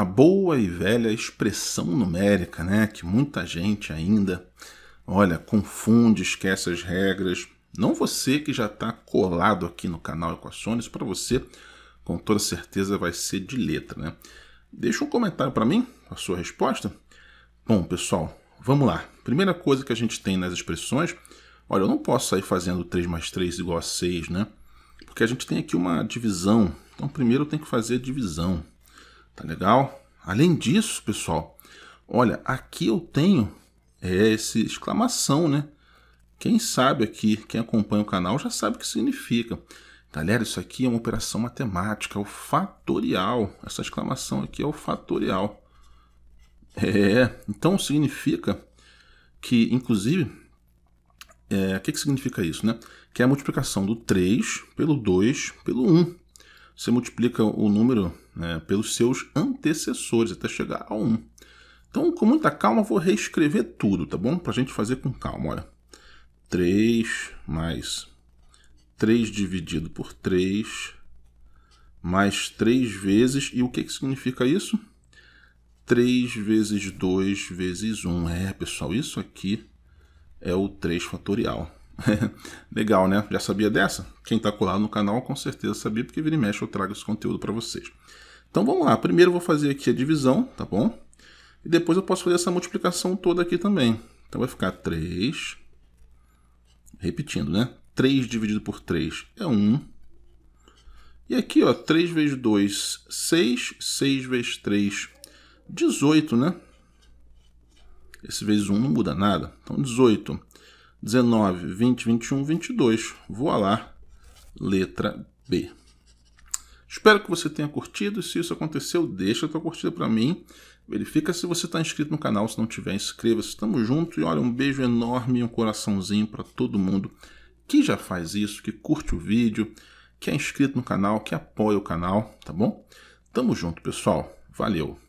a boa e velha expressão numérica, né, que muita gente ainda, olha, confunde, esquece as regras. Não você que já está colado aqui no canal Equações, para você, com toda certeza, vai ser de letra, né? Deixa um comentário para mim, a sua resposta. Bom, pessoal, vamos lá. Primeira coisa que a gente tem nas expressões, olha, eu não posso sair fazendo 3 mais 3 igual a 6, né? Porque a gente tem aqui uma divisão. Então, primeiro eu tenho que fazer a divisão. Tá legal? Além disso, pessoal, olha, aqui eu tenho é, esse exclamação, né? Quem sabe aqui, quem acompanha o canal já sabe o que significa. Galera, isso aqui é uma operação matemática, é o fatorial. Essa exclamação aqui é o fatorial. É, então significa que, inclusive, é, o é, que, que significa isso, né? Que é a multiplicação do 3 pelo 2 pelo 1 você multiplica o número né, pelos seus antecessores até chegar a 1. Então, com muita calma, vou reescrever tudo, tá bom? Para a gente fazer com calma. Olha, 3 mais 3 dividido por 3 mais 3 vezes. E o que, que significa isso? 3 vezes 2 vezes 1. É, pessoal, isso aqui é o 3 fatorial. Legal, né? Já sabia dessa? Quem tá colado no canal com certeza sabia, porque vira e mexe eu trago esse conteúdo para vocês. Então vamos lá. Primeiro eu vou fazer aqui a divisão, tá bom? E depois eu posso fazer essa multiplicação toda aqui também. Então vai ficar 3, repetindo, né? 3 dividido por 3 é 1. E aqui, ó, 3 vezes 2, 6. 6 vezes 3, 18, né? Esse vezes 1 não muda nada. Então, 18. 19, 20, 21, 22. Voa lá, letra B. Espero que você tenha curtido. Se isso aconteceu, deixa a tua curtida para mim. Verifica se você está inscrito no canal. Se não tiver, inscreva-se. Tamo junto. E olha, um beijo enorme e um coraçãozinho para todo mundo que já faz isso, que curte o vídeo, que é inscrito no canal, que apoia o canal, tá bom? Tamo junto, pessoal. Valeu!